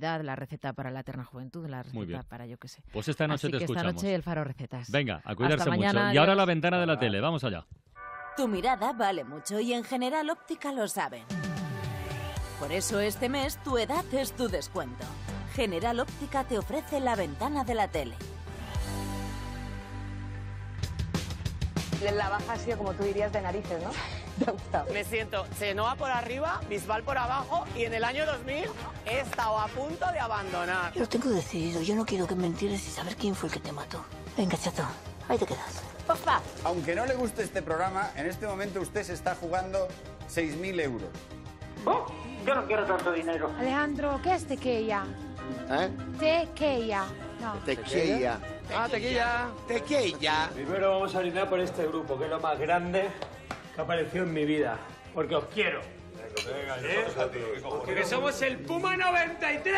la receta para la eterna juventud, la receta para yo que sé. Pues esta noche te que Esta noche el faro recetas. Venga, a cuidarse mucho. Y ahora la ventana de la tele, vamos allá. Tu mirada vale mucho y en general óptica lo saben. Por eso este mes tu edad es tu descuento. General Óptica te ofrece la ventana de la tele. La baja ha sido como tú dirías de narices, ¿no? Me siento Chenoa por arriba, Bisbal por abajo y en el año 2000 he estado a punto de abandonar. Lo tengo decidido, yo no quiero que me entires y saber quién fue el que te mató. Venga, chato, ahí te quedas. Aunque no le guste este programa, en este momento usted se está jugando 6.000 euros. Oh, yo no quiero tanto dinero. Alejandro, ¿qué es tequilla? ¿Eh? Tequilla. No. Tequilla. Ah, tequilla. Tequilla. Primero vamos a alinear por este grupo, que es lo más grande que apareció en mi vida. Porque os quiero. ¿Eh? Porque somos el Puma 93.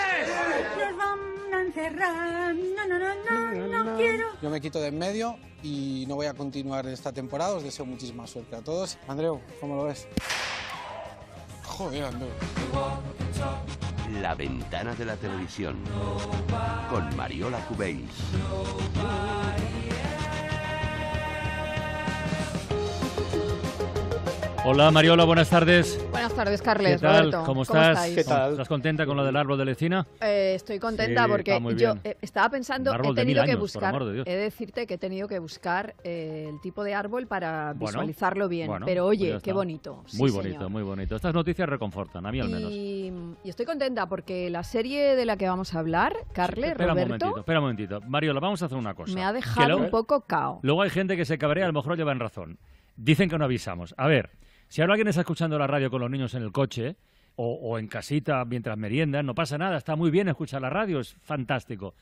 Nos van a encerrar. No, no, no, no, no, quiero. Yo me quito de en medio y no voy a continuar esta temporada. Os deseo muchísima suerte a todos. Andreu, ¿cómo lo ves? Joder, Andreu. La ventana de la televisión con Mariola Cubells. Hola Mariola, buenas tardes. Buenas tardes, Carles. ¿Cómo estás? ¿Qué ¿Estás contenta con lo del árbol de lecina? Eh, estoy contenta porque yo eh, estaba pensando, he tenido que buscar, he decirte que he tenido que buscar eh, el tipo de árbol para visualizarlo bien. pero pues oye, qué bonito. Muy bonito, muy bonito. Estas noticias reconfortan, a mí al menos. Y, estoy contenta porque la serie de la que vamos a hablar, Carles, sí, espera Un momentito, espera un momentito. Mariola, vamos a hacer una cosa. Me ha dejado un poco cao. Luego hay gente que se cabrea, a lo mejor llevan razón. Dicen que no avisamos. A ver, si ahora alguien está escuchando la radio con los niños en el coche o, en casita mientras meriendan, no pasa nada, está muy bien escuchar la radio, es fantástico.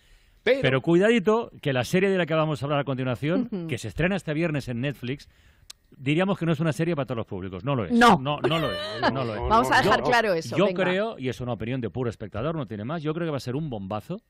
Pero, cuidadito, que la serie de la que vamos a hablar a continuación, que se estrena este viernes en Netflix, diríamos que no es una serie para todos los públicos. No lo es. No. No, lo es. Vamos a dejar claro eso. Yo creo, y es una opinión de puro espectador, no tiene más, yo creo que va a ser un bombazo.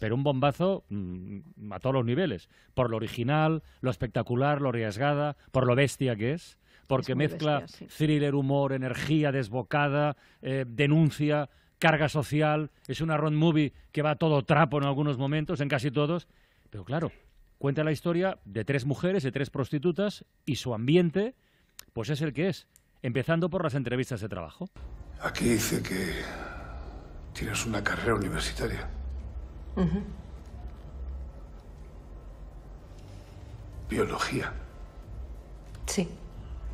Pero un bombazo mm, a todos los niveles. Por lo original, lo espectacular, lo arriesgada, por lo bestia que es porque mezcla thriller, humor, energía desbocada, eh, denuncia, carga social. Es una road movie que va todo trapo en algunos momentos, en casi todos. Pero claro, cuenta la historia de tres mujeres, de tres prostitutas y su ambiente, pues es el que es. Empezando por las entrevistas de trabajo. Aquí dice que tienes una carrera universitaria. Biología. Sí.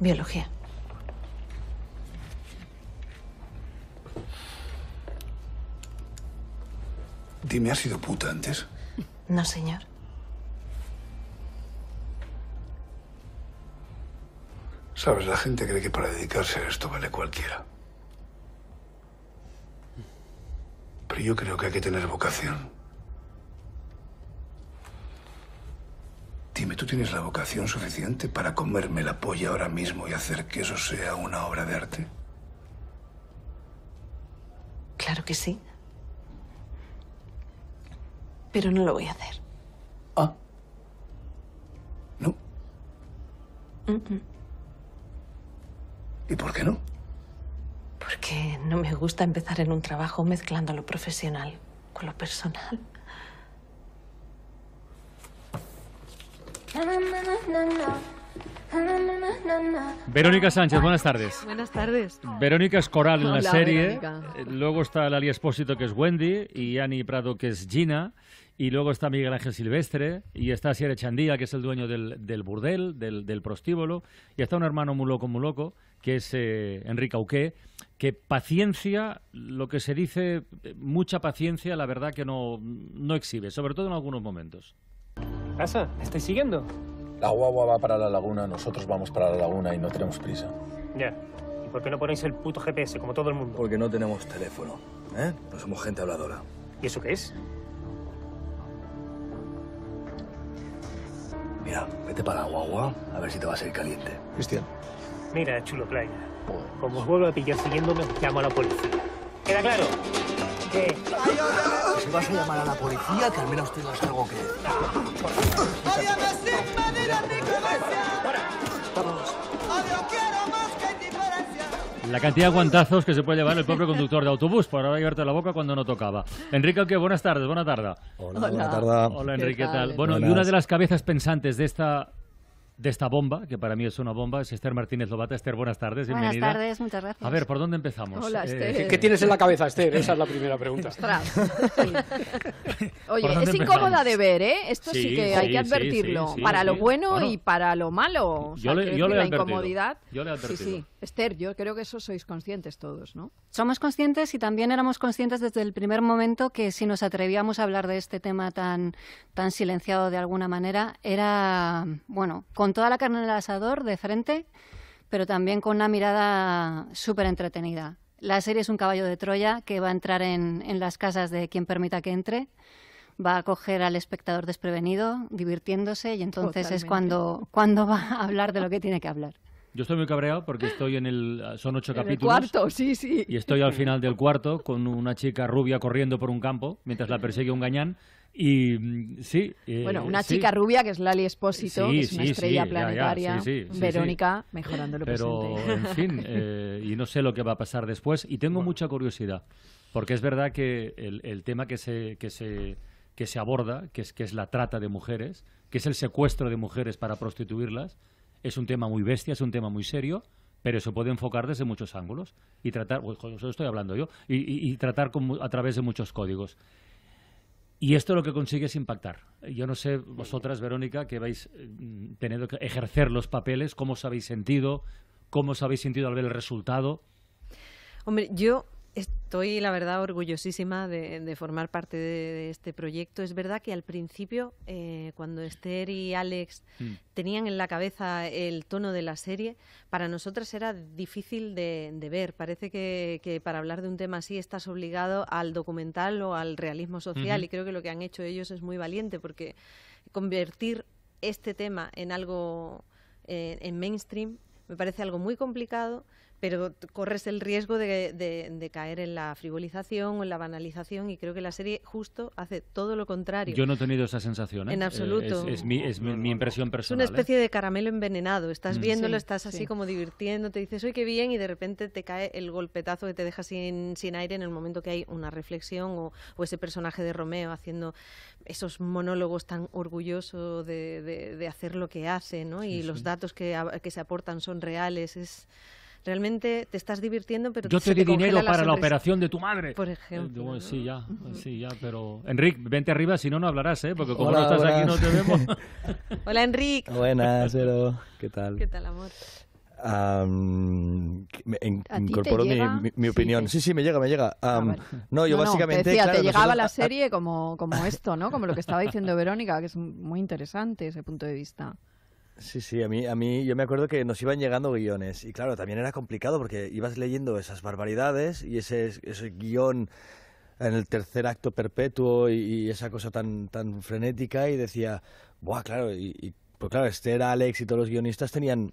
Biología. Dime, ¿has sido puta antes? No, señor. Sabes, la gente cree que para dedicarse a esto vale cualquiera. Pero yo creo que hay que tener vocación. Dime, ¿tú tienes la vocación suficiente para comerme la polla ahora mismo y hacer que eso sea una obra de arte? Claro que sí. Pero no lo voy a hacer. Ah. ¿No? ¿Y por qué no? Porque no me gusta empezar en un trabajo mezclando lo profesional con lo personal. Verónica Sánchez, buenas tardes. Buenas tardes. Verónica es coral en la serie. Eh, luego está Lali Espósito, que es Wendy, y Annie Prado, que es Gina. Y luego está Miguel Ángel Silvestre, y está Sierra Chandía, que es el dueño del, burdel, del, prostíbulo. Y está un hermano muy loco, muy loco, que es eh, Enrique Auqué, que paciencia, lo que se dice, mucha paciencia, la verdad que no, no exhibe, sobre todo en algunos momentos. ¿Pasa? ¿Me estoy siguiendo? La guagua va para la laguna, nosotros vamos para la laguna y no tenemos prisa. Ya. ¿Y por qué no ponéis el puto GPS como todo el mundo? Porque no tenemos teléfono, ¿eh? No somos gente habladora. ¿Y eso qué es? Mira, vete para la guagua a ver si te va a salir caliente. Cristian. Mira, chulo playa. Pues. Como os vuelvo a pillar siguiéndome, llamo a la policía. ¿Queda claro? ¿Qué? vas a llamar a la policía, que al menos tengas algo que La cantidad de guantazos que se puede llevar el propio conductor de autobús por ahora llevarte la boca cuando no tocaba. Enrique, qué buenas tardes, buena tarde. Hola, Hola, Enrique, ¿qué tal? Bueno, y una de las cabezas pensantes de esta de esta bomba, que para mí es una bomba, es Esther Martínez Lobata. Esther, buenas tardes, bienvenida. Buenas tardes, muchas gracias. A ver, ¿por dónde empezamos? Eh, ¿Qué, tienes en la cabeza, Esther? Esa es la primera pregunta. Oye, es incómoda de ver, ¿eh? Esto sí, que hay que advertirlo, para lo bueno, y para lo malo. yo, le, la incomodidad. yo le he Esther, yo creo que eso sois conscientes todos, ¿no? Somos conscientes y también éramos conscientes desde el primer momento que si nos atrevíamos a hablar de este tema tan, tan silenciado de alguna manera, era, bueno, con toda la carne en el asador de frente, pero también con una mirada súper entretenida. La serie es un caballo de Troya que va a entrar en, las casas de quien permita que entre va a coger al espectador desprevenido, divirtiéndose, y entonces es cuando, cuando va a hablar de lo que tiene que hablar. Yo estoy muy cabreado porque estoy en el. Ah, son ocho capítulos. sí, sí. Y estoy al final del cuarto con una chica rubia corriendo por un campo mientras la persigue un gañán. Y mm, sí. Eh, bueno, una chica rubia que es Lali Espósito, que es una estrella planetaria. Verónica, mejorando lo Pero, en fin, eh, y no sé lo que va a pasar después. Y tengo mucha curiosidad, porque es verdad que el, el tema que se, que, se, que se aborda, que es, que es la trata de mujeres, que es el secuestro de mujeres para prostituirlas, es un tema muy bestia, es un tema muy serio, pero se puede enfocar desde muchos ángulos y tratar, pues, estoy hablando yo, y, tratar a través de muchos códigos. Y esto lo que consigue es impactar. Yo no sé, vosotras, Verónica, que vais mm, teniendo que ejercer los papeles, cómo os habéis sentido, cómo os habéis sentido al ver el resultado. Hombre, yo Estoy, la verdad, orgullosísima de, formar parte de, este proyecto. Es verdad que al principio, eh, cuando Esther y Alex hmm. tenían en la cabeza el tono de la serie, para nosotras era difícil de, ver. Parece que, para hablar de un tema así estás obligado al documental o al realismo social y creo que lo que han hecho ellos es muy valiente porque convertir este tema en algo eh, en mainstream me parece algo muy complicado, pero corres el riesgo de, caer en la frivolización o en la banalización y creo que la serie justo hace todo lo contrario. Yo no he tenido esa sensación. ¿eh? En eh, absoluto. es, mi, impresión personal. Es una ¿eh? especie de caramelo envenenado. Estás mm, viéndolo, estás así como divirtiendo, te dices, oye, qué bien, y de repente te cae el golpetazo que te deja sin, aire en el momento que hay una reflexión o, ese personaje de Romeo haciendo esos monólogos tan orgullosos de, hacer lo que hace ¿no? y los datos que, que se aportan son reales. Es, realmente te estás divirtiendo, pero yo te, te di dinero para la operación de tu madre. Por ejemplo. Eh, sí, ya, sí, ya, pero Enric, vente arriba, si no, no hablarás, ¿eh? Porque como no estás aquí, no te vemos. hola, Enric. Buenas, pero ¿Qué tal? ¿Qué tal, amor? Um, en, incorporó mi, opinión. Sí. sí, me llega, me llega. Ah, no, yo básicamente. te llegaba la serie como, como esto, ¿no? Como lo que estaba diciendo Verónica, que es muy interesante ese punto de vista. Sí, sí, a mí, a mí yo me acuerdo que nos iban llegando guiones y claro, también era complicado porque ibas leyendo esas barbaridades y ese, ese guión en el tercer acto perpetuo y, esa cosa tan, tan frenética y decía, buah, claro, y, y pues claro, este era Alex y todos los guionistas tenían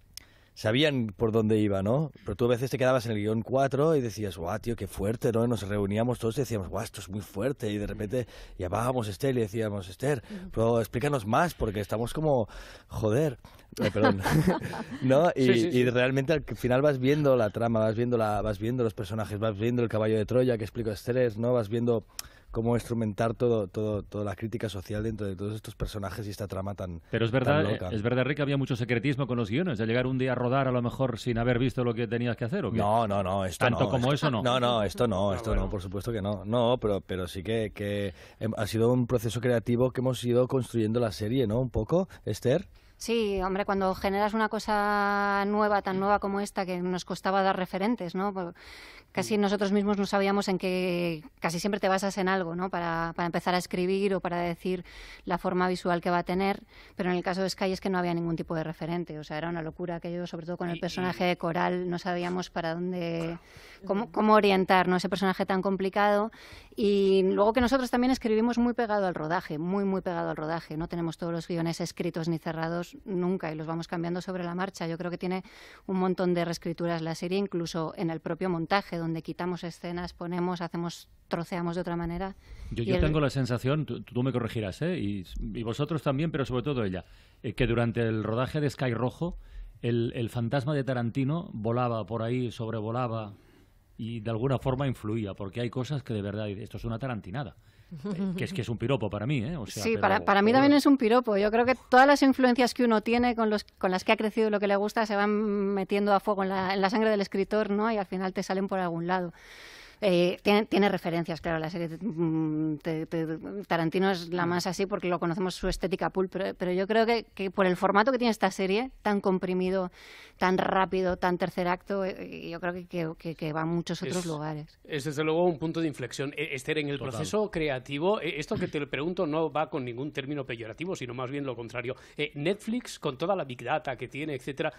sabían por dónde iba, ¿no? Pero tú a veces te quedabas en el guión 4 y decías, guau, tío, qué fuerte, ¿no? Y nos reuníamos todos y decíamos, guau, esto es muy fuerte. Y de repente ya a Esther y decíamos, Esther, pero explícanos más porque estamos como, joder, eh, ¿no? Y, realmente al final vas viendo la trama, vas viendo, la, vas viendo los personajes, vas viendo el caballo de Troya que explico Esther, ¿no? Vas viendo cómo instrumentar todo, toda la crítica social dentro de todos estos personajes y esta trama tan Pero es verdad, es verdad, Rick, había mucho secretismo con los guiones, de llegar un día a rodar a lo mejor sin haber visto lo que tenías que hacer, No, no, no, esto Tanto como eso no. No, no, esto no, ah, esto no, por supuesto que no. No, pero, pero sí que em, ha sido un proceso creativo que hemos ido construyendo la serie, ¿no? Un poco, Esther. Sí, hombre, cuando generas una cosa nueva, tan nueva como esta, que nos costaba dar referentes, ¿no? casi mm. nosotros mismos no sabíamos en qué, casi siempre te basas en algo, ¿no? Para, empezar a escribir o para decir la forma visual que va a tener, pero en el caso de Sky es que no había ningún tipo de referente, o sea, era una locura aquello, sobre todo con el personaje de Coral, no sabíamos para dónde, cómo, cómo orientar, ¿no? Ese personaje tan complicado y luego que nosotros también escribimos muy pegado al rodaje, muy, muy pegado al rodaje, no tenemos todos los guiones escritos ni cerrados nunca y los vamos cambiando sobre la marcha. Yo creo que tiene un montón de reescrituras la serie, incluso en el propio montaje, donde quitamos escenas, ponemos, hacemos, troceamos de otra manera. Yo, tengo la sensación, tú, me corregirás, ¿eh? y, vosotros también, pero sobre todo ella, eh, que durante el rodaje de Sky Rojo, el, el fantasma de Tarantino volaba por ahí, sobrevolaba y de alguna forma influía, porque hay cosas que de verdad, esto es una tarantinada. Eh, que es que es un piropo para mí, ¿eh? sí, para, para mí también es un piropo. Yo creo que todas las influencias que uno tiene, con, los, con las que ha crecido lo que le gusta, se van metiendo a fuego en la, en la sangre del escritor, ¿no? Y al final te salen por algún lado. Eh, tiene, referencias, claro, la serie mm, Tarantino es la mm. más así porque lo conocemos su estética pulp, pero, yo creo que, por el formato que tiene esta serie, tan comprimido, tan rápido, tan tercer acto, eh, yo creo que, va a muchos otros lugares. Es desde luego un punto de inflexión. E, Esther, en el proceso creativo, eh, esto que te pregunto no va con ningún término peyorativo, sino más bien lo contrario. Netflix, con toda la big data que tiene, etcétera,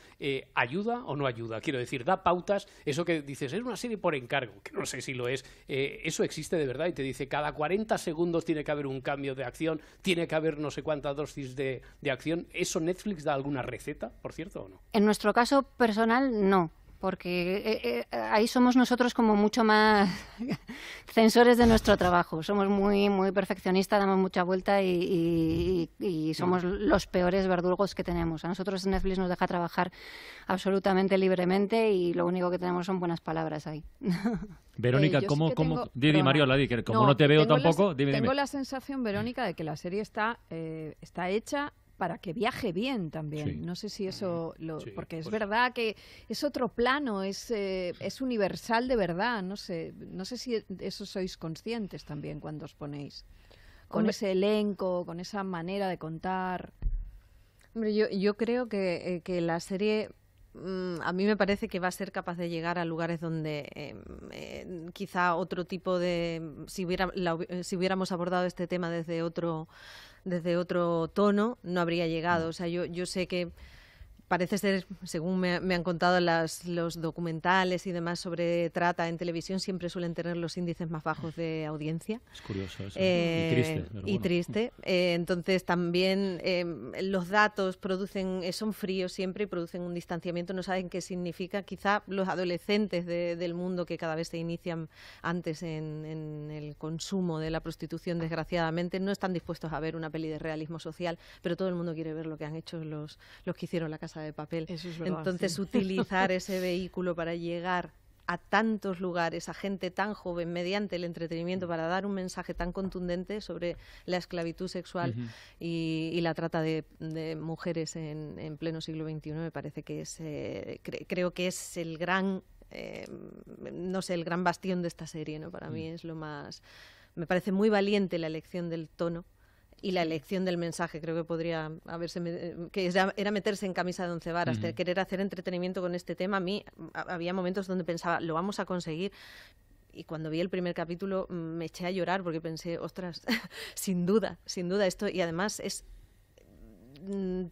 ¿ayuda o no ayuda? Quiero decir, da pautas, eso que dices, es una serie por encargo, que no sé si si lo es, eh, eso existe de verdad y te dice cada 40 segundos tiene que haber un cambio de acción, tiene que haber no sé cuánta dosis de, de acción. ¿Eso Netflix da alguna receta, por cierto, o no? En nuestro caso personal, no porque eh, eh, ahí somos nosotros como mucho más censores de nuestro trabajo. Somos muy, muy perfeccionistas, damos mucha vuelta y, somos mm. los peores verdugos que tenemos. A nosotros Netflix nos deja trabajar absolutamente libremente y lo único que tenemos son buenas palabras ahí. Verónica, eh, Didi, como no, te veo tampoco, la, dime, Tengo la sensación, Verónica, de que la serie está, eh, está hecha para que viaje bien también. No sé si eso lo, porque es pues verdad que es otro plano, es, eh, es universal de verdad. No sé, no sé si eso sois conscientes también cuando os ponéis con ese elenco, con esa manera de contar. Hombre, yo, yo creo que, que la serie Mm, a mí me parece que va a ser capaz de llegar a lugares donde em, em, quizá otro tipo de si, hubiera, si hubiéramos abordado este tema desde otro desde otro tono no habría llegado mm. o sea yo yo sé que parece ser, según me, han contado los documentales y demás sobre trata en televisión, siempre suelen tener los índices más bajos de audiencia. Es curioso eso. Eh, y triste. triste. Eh, entonces también em, los datos producen, eh, son fríos siempre y producen un distanciamiento. No saben qué significa. Quizá los adolescentes del mundo que cada vez se inician antes en, en el consumo de la prostitución, desgraciadamente, no están dispuestos a ver una peli de realismo social, pero todo el mundo quiere ver lo que han hecho los, los que hicieron la casa de papel. Entonces, utilizar ese vehículo para llegar a tantos lugares, a gente tan joven, mediante el entretenimiento, mm. para dar un mensaje tan contundente sobre la esclavitud sexual y, la trata de, mujeres en, pleno siglo XXI, me parece que es, eh, creo que es el gran, eh, no sé, el gran bastión de esta serie, ¿no? Para mm. mí es lo más, me parece muy valiente la elección del tono y la elección del mensaje creo que podría haberse que era meterse en camisa de once varas querer hacer entretenimiento con este tema a mí había momentos donde pensaba lo vamos a conseguir y cuando vi el primer capítulo mm, me eché a llorar porque pensé ostras sin duda sin duda esto y además es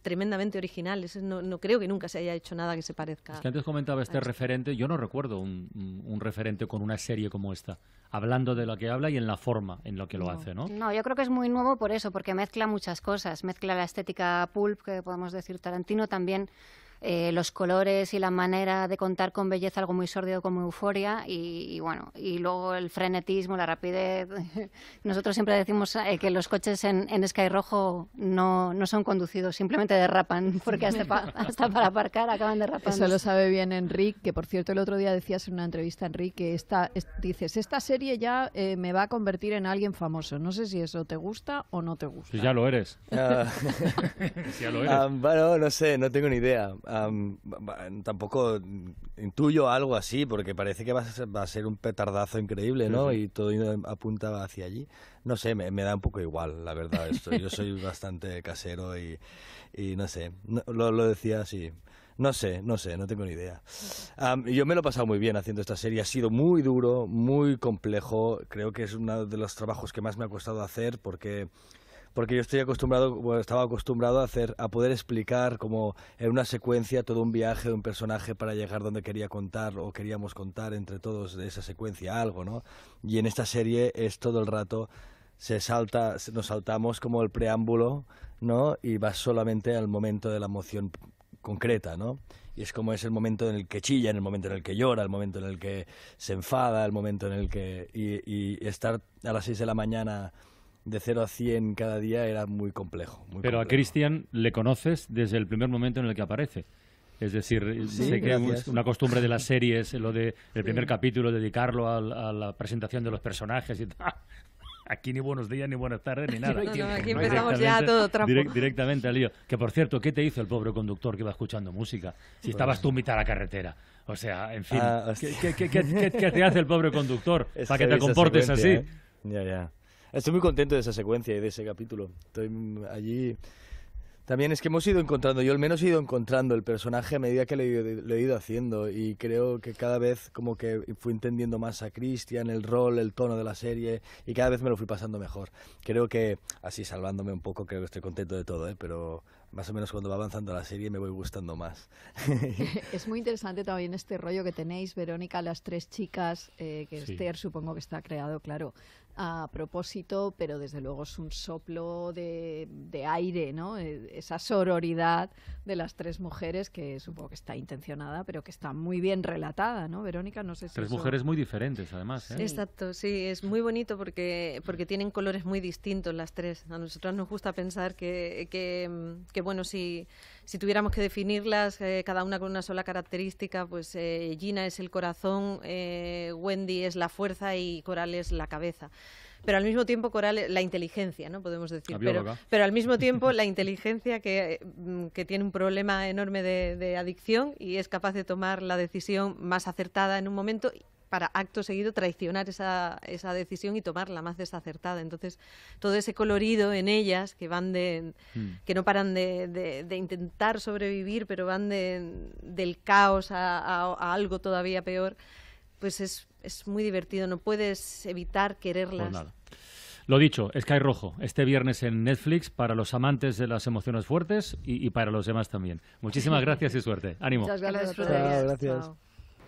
tremendamente original. No, creo que nunca se haya hecho nada que se parezca. Es que antes comentaba este referente. Yo no recuerdo un, referente con una serie como esta, hablando de lo que habla y en la forma en lo que lo hace, ¿no? No, yo creo que es muy nuevo por eso, porque mezcla muchas cosas. Mezcla la estética pulp, que podemos decir Tarantino, también eh, los colores y la manera de contar con belleza algo muy sórdido como euforia y, bueno y luego el frenetismo la rapidez nosotros siempre decimos eh, que los coches en, en Sky Rojo no, son conducidos simplemente derrapan porque hasta, para aparcar acaban derrapando eso lo sabe bien Enrique que por cierto el otro día decías en una entrevista Enrique que dices esta serie ya eh, me va a convertir en alguien famoso no sé si eso te gusta o no te gusta ya lo eres, ah. ah, bueno no sé no tengo ni idea tampoco intuyo algo así, porque parece que va a ser, un petardazo increíble, ¿no? Y todo apunta hacia allí. No sé, me, da un poco igual, la verdad, esto. Yo soy bastante casero y, no sé, lo, decía así. No sé, no sé, no tengo ni idea. yo me lo he pasado muy bien haciendo esta serie. Ha sido muy duro, muy complejo. Creo que es uno de los trabajos que más me ha costado hacer porque porque yo estoy acostumbrado, estaba acostumbrado a hacer, a poder explicar como en una secuencia todo un viaje de un personaje para llegar donde quería contar o queríamos contar entre todos de esa secuencia algo, ¿no? Y en esta serie es todo el rato se salta, nos saltamos como el preámbulo, ¿no? Y va solamente al momento de la emoción concreta, ¿no? Y es como es el momento en el que chilla, en el momento en el que llora, el momento en el que se enfada, el momento en el que... Y, y estar a las 6 de la mañana de 0 a 100 cada día era muy complejo. Pero a Cristian le conoces desde el primer momento en el que aparece. Es decir, eh, sé que es una costumbre de las series, lo de el primer capítulo, dedicarlo a, la presentación de los personajes y tal. Aquí ni buenos días, ni buenas tardes, ni nada. aquí empezamos ya todo trampo. directamente al lío. Que por cierto, ¿qué te hizo el pobre conductor que iba escuchando música? Si pues estabas tú mitad a la carretera. O sea, en fin. Ah, ¿qué, te hace el pobre conductor para que te comportes así? ¿eh? Ya, ya. Estoy muy contento de esa secuencia y de ese capítulo. Estoy allí. También es que hemos ido encontrando, yo al menos he ido encontrando el personaje a medida que lo he, ido haciendo y creo que cada vez como que fui entendiendo más a Cristian, el rol, el tono de la serie y cada vez me lo fui pasando mejor. Creo que, así salvándome un poco, creo que estoy contento de todo, ¿eh? pero más o menos cuando va avanzando la serie me voy gustando más. es muy interesante también este rollo que tenéis, Verónica, las tres chicas, eh, que Esther supongo que está creado, claro, a propósito, pero desde luego es un soplo de, de aire, ¿no? E, esa sororidad de las tres mujeres que supongo que está intencionada, pero que está muy bien relatada, ¿no? Verónica, no sé si tres mujeres muy diferentes, además. ¿eh? Exacto, sí, es muy bonito porque porque tienen colores muy distintos las tres. A nosotras nos gusta pensar que que, bueno si sí, si tuviéramos que definirlas, eh, cada una con una sola característica, pues eh, Gina es el corazón, eh, Wendy es la fuerza y Coral es la cabeza pero al mismo tiempo Coral es la inteligencia, ¿no? Podemos decir. Pero, pero, al mismo tiempo la inteligencia que, mm, que tiene un problema enorme de, de, adicción y es capaz de tomar la decisión más acertada en un momento para acto seguido traicionar esa, esa decisión y tomarla más desacertada. Entonces, todo ese colorido en ellas que van de. Hmm. que no paran de, de, intentar sobrevivir, pero van de, del caos a, algo todavía peor, pues es, muy divertido. No puedes evitar quererlas. Lo dicho, Sky Rojo, este viernes en Netflix para los amantes de las emociones fuertes y, para los demás también. Muchísimas gracias y suerte. Ánimo. gracias.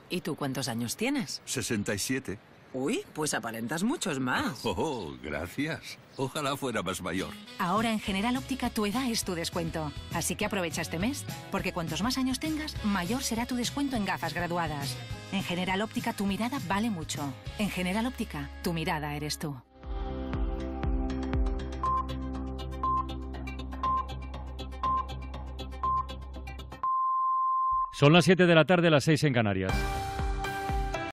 ¿Y tú cuántos años tienes? 67. Uy, pues aparentas muchos más. Oh, gracias. Ojalá fuera más mayor. Ahora en General Óptica tu edad es tu descuento. Así que aprovecha este mes, porque cuantos más años tengas, mayor será tu descuento en gafas graduadas. En General Óptica tu mirada vale mucho. En General Óptica, tu mirada eres tú. Son las 7 de la tarde, las 6 en Canarias.